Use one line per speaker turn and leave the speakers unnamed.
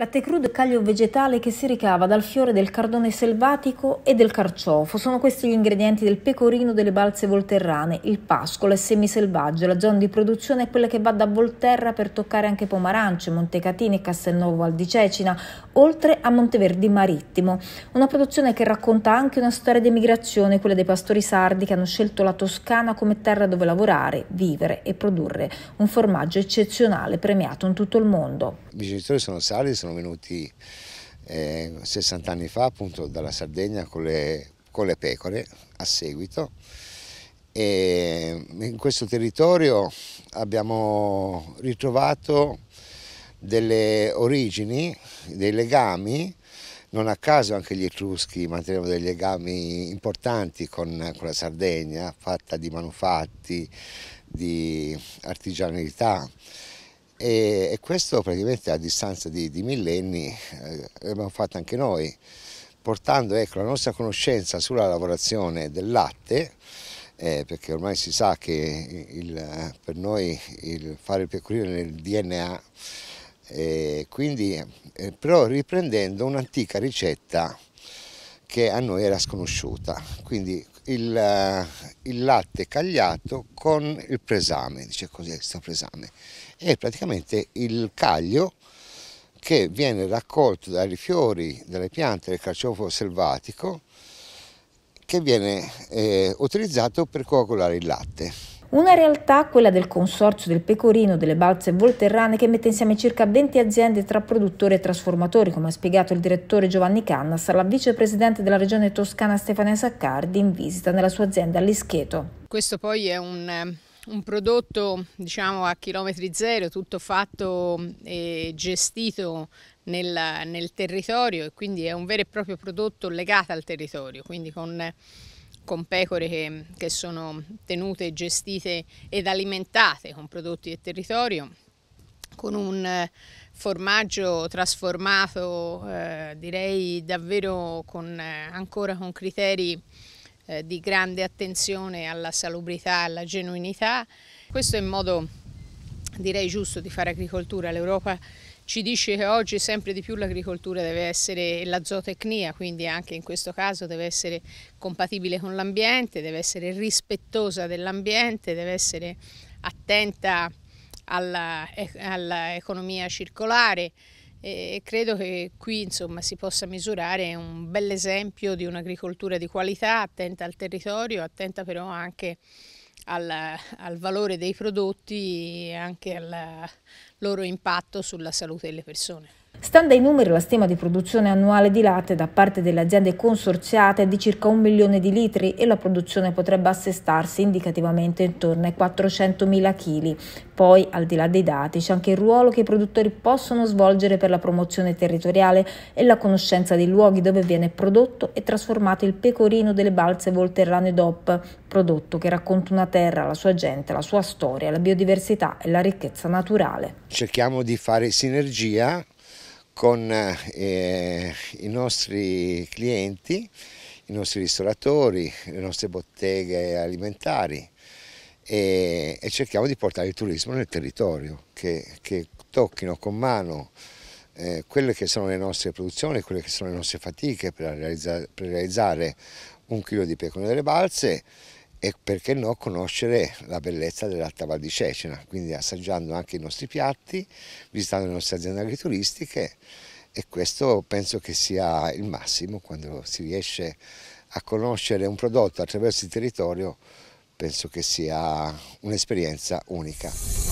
Latte crudo e caglio vegetale che si ricava dal fiore del cardone selvatico e del carciofo. Sono questi gli ingredienti del pecorino delle balze volterrane, il pascolo è semiselvaggio, la zona di produzione è quella che va da Volterra per toccare anche Pomarance, Montecatini e Castelnuovo al di Cecina, oltre a Monteverdi Marittimo. Una produzione che racconta anche una storia di emigrazione, quella dei pastori sardi che hanno scelto la Toscana come terra dove lavorare, vivere e produrre un formaggio eccezionale premiato in tutto il mondo.
I genitori sono sardi, sono sono venuti eh, 60 anni fa appunto dalla Sardegna con le, con le pecore a seguito e in questo territorio abbiamo ritrovato delle origini, dei legami, non a caso anche gli Etruschi mantenevano dei legami importanti con, con la Sardegna, fatta di manufatti, di artigianalità e, e questo praticamente a distanza di, di millenni eh, l'abbiamo fatto anche noi, portando ecco, la nostra conoscenza sulla lavorazione del latte, eh, perché ormai si sa che il, per noi il fare il pecorino nel DNA, eh, quindi, eh, però riprendendo un'antica ricetta che a noi era sconosciuta, quindi il, eh, il latte cagliato con il presame, dice cos'è questo presame, è praticamente il caglio che viene raccolto dai fiori delle piante del carciofo selvatico che viene eh, utilizzato per coagulare il latte.
Una realtà, quella del Consorzio del Pecorino, delle Balze Volterrane, che mette insieme circa 20 aziende tra produttori e trasformatori, come ha spiegato il direttore Giovanni Cannas la vicepresidente della regione toscana Stefania Saccardi in visita nella sua azienda all'Ischeto.
Questo poi è un, eh, un prodotto diciamo, a chilometri zero, tutto fatto e eh, gestito nel, nel territorio e quindi è un vero e proprio prodotto legato al territorio, quindi con con pecore che, che sono tenute, gestite ed alimentate con prodotti del territorio, con un eh, formaggio trasformato eh, direi davvero con, eh, ancora con criteri eh, di grande attenzione alla salubrità, alla genuinità. Questo è il modo direi giusto di fare agricoltura. L'Europa ci dice che oggi sempre di più l'agricoltura deve essere la zootecnia, quindi anche in questo caso deve essere compatibile con l'ambiente, deve essere rispettosa dell'ambiente, deve essere attenta all'economia circolare e credo che qui insomma, si possa misurare un bel esempio di un'agricoltura di qualità, attenta al territorio, attenta però anche al, al valore dei prodotti e anche al loro impatto sulla salute delle persone.
Stando ai numeri, la stima di produzione annuale di latte da parte delle aziende consorziate è di circa un milione di litri e la produzione potrebbe assestarsi indicativamente intorno ai 400.000 kg. Poi, al di là dei dati, c'è anche il ruolo che i produttori possono svolgere per la promozione territoriale e la conoscenza dei luoghi dove viene prodotto e trasformato il pecorino delle balze volterrane DOP, prodotto che racconta una terra, la sua gente, la sua storia, la biodiversità e la ricchezza naturale.
Cerchiamo di fare sinergia con eh, i nostri clienti, i nostri ristoratori, le nostre botteghe alimentari e, e cerchiamo di portare il turismo nel territorio, che, che tocchino con mano eh, quelle che sono le nostre produzioni, quelle che sono le nostre fatiche per, realizza, per realizzare un chilo di pecora delle balze e perché no conoscere la bellezza dell'Alta Val di Cecena, quindi assaggiando anche i nostri piatti, visitando le nostre aziende agrituristiche e questo penso che sia il massimo quando si riesce a conoscere un prodotto attraverso il territorio penso che sia un'esperienza unica.